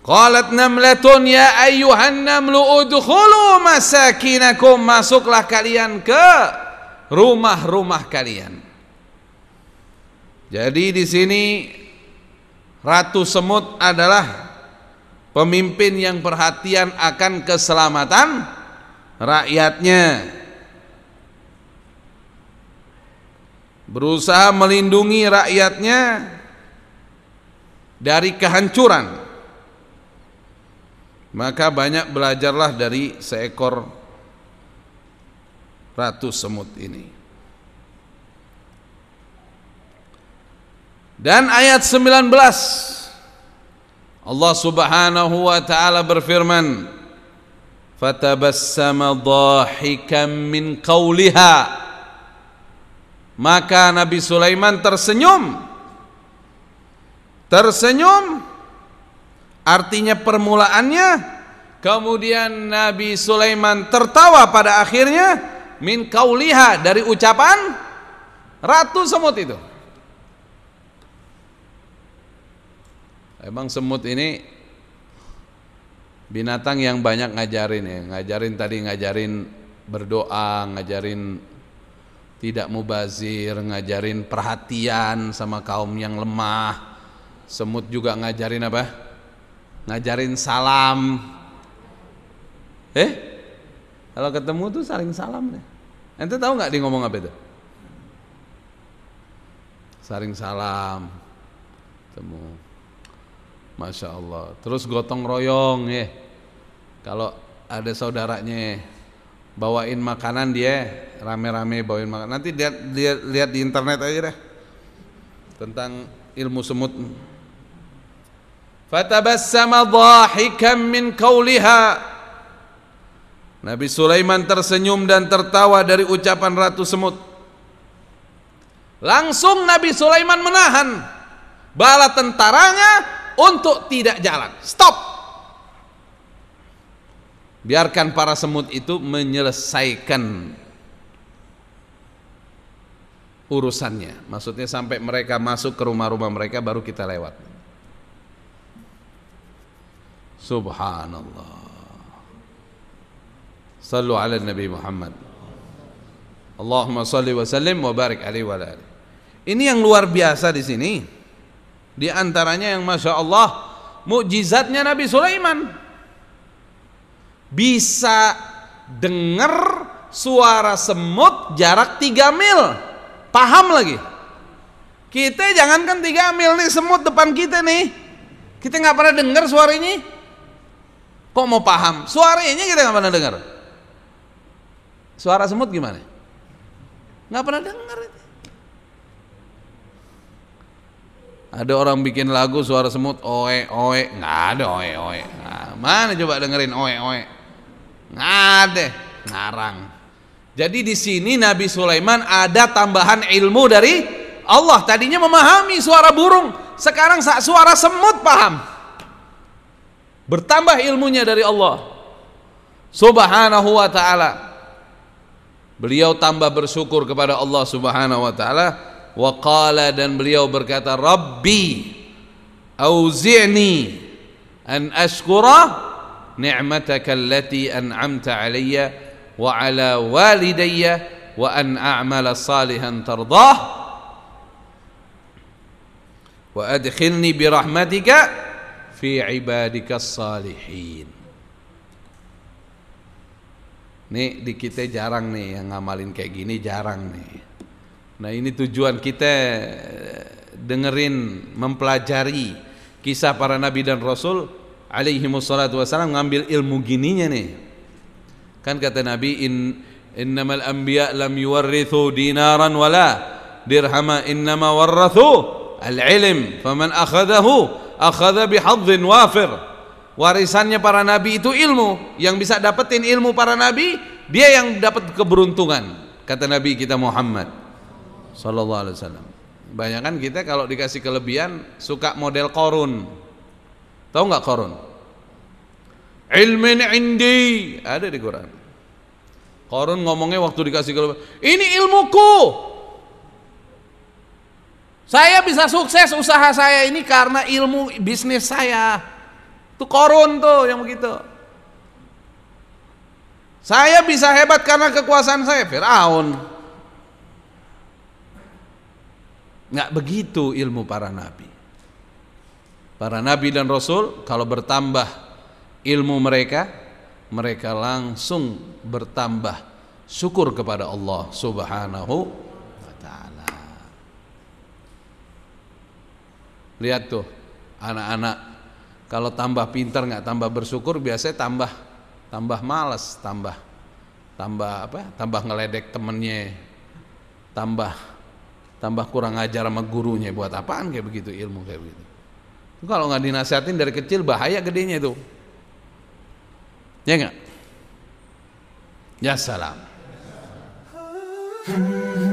Qalat namlatun ya ayyuhan namlu udkhulu masakinakum masuklah kalian ke rumah-rumah kalian. Jadi di sini Ratu Semut adalah pemimpin yang perhatian akan keselamatan rakyatnya. Berusaha melindungi rakyatnya dari kehancuran maka banyak belajarlah dari seekor ratu semut ini. Dan ayat 19 Allah Subhanahu wa taala berfirman Fatabassama dhahikan min qawliha Maka Nabi Sulaiman tersenyum Tersenyum Artinya permulaannya Kemudian Nabi Sulaiman tertawa pada akhirnya min kauliha dari ucapan ratu semut itu. Emang semut ini binatang yang banyak ngajarin ya, ngajarin tadi ngajarin berdoa, ngajarin tidak mubazir, ngajarin perhatian sama kaum yang lemah. Semut juga ngajarin apa? ngajarin salam. Eh, kalau ketemu tuh saling salam deh. Ente tahu nggak dia ngomong apa itu? Saling salam, temu. Masya Allah. Terus gotong royong ya. Kalau ada saudaranya bawain makanan dia rame-rame bawain makanan. Nanti lihat di internet aja deh tentang ilmu semut Fatabassama dhahikan min qawliha. Nabi Sulaiman tersenyum dan tertawa dari ucapan Ratu Semut. Langsung Nabi Sulaiman menahan bala tentaranya untuk tidak jalan. Stop. Biarkan para semut itu menyelesaikan urusannya. Maksudnya sampai mereka masuk ke rumah-rumah mereka baru kita lewat. Subhanallah. Sallu ala Nabi Muhammad. Allahumma salli wa sallim wa barik alaihi wa alihi. Ini yang luar biasa di sini. Di antaranya yang Masya Allah, mukjizatnya Nabi Sulaiman. Bisa dengar suara semut jarak 3 mil. Paham lagi? Kita jangankan 3 mil nih semut depan kita nih. Kita nggak pernah dengar suara ini. Kok mau paham? Suaranya kita nggak pernah dengar. Suara semut gimana? Nggak pernah dengar. Ada orang bikin lagu suara semut oe oe, nggak ada oe oe. Nah, mana coba dengerin oe oe? Nggak ada, ngarang. Jadi di sini Nabi Sulaiman ada tambahan ilmu dari Allah. Tadinya memahami suara burung, sekarang saat suara semut paham bertambah ilmunya dari Allah subhanahu wa ta'ala beliau tambah bersyukur kepada Allah subhanahu wa ta'ala wa qala dan beliau berkata Rabbi auzi'ni an ashkura ni'mataka allati an'amta alayya wa ala walidayya wa an a'mala salihan tardah wa adkhilni bi rahmatika fi ibadika salihin. Nih di kita jarang nih yang ngamalin kayak gini jarang nih. Nah ini tujuan kita eh, dengerin mempelajari kisah para nabi dan rasul alaihi wassalatu wassalam ngambil ilmu gininya nih. Kan kata nabi in innamal anbiya lam yuwarrithu dinaran wala dirhama innama warrathu al-ilm faman akhadahu akhadha bihadzin wafir warisannya para nabi itu ilmu yang bisa dapetin ilmu para nabi dia yang dapat keberuntungan kata nabi kita Muhammad sallallahu alaihi wasallam banyak kan kita kalau dikasih kelebihan suka model korun tahu nggak korun ilmin indi ada di Quran korun ngomongnya waktu dikasih kelebihan ini ilmuku saya bisa sukses usaha saya ini karena ilmu bisnis saya. Itu korun tuh yang begitu. Saya bisa hebat karena kekuasaan saya, Firaun. Nggak begitu ilmu para nabi. Para nabi dan rasul kalau bertambah ilmu mereka, mereka langsung bertambah syukur kepada Allah Subhanahu Lihat tuh anak-anak kalau tambah pintar nggak tambah bersyukur biasanya tambah tambah malas, tambah tambah apa? Tambah ngeledek temennya, tambah tambah kurang ajar sama gurunya buat apaan kayak begitu ilmu kayak begitu. Kalau nggak dinasihatin dari kecil bahaya gedenya itu. Ya enggak? Ya salam. Hmm.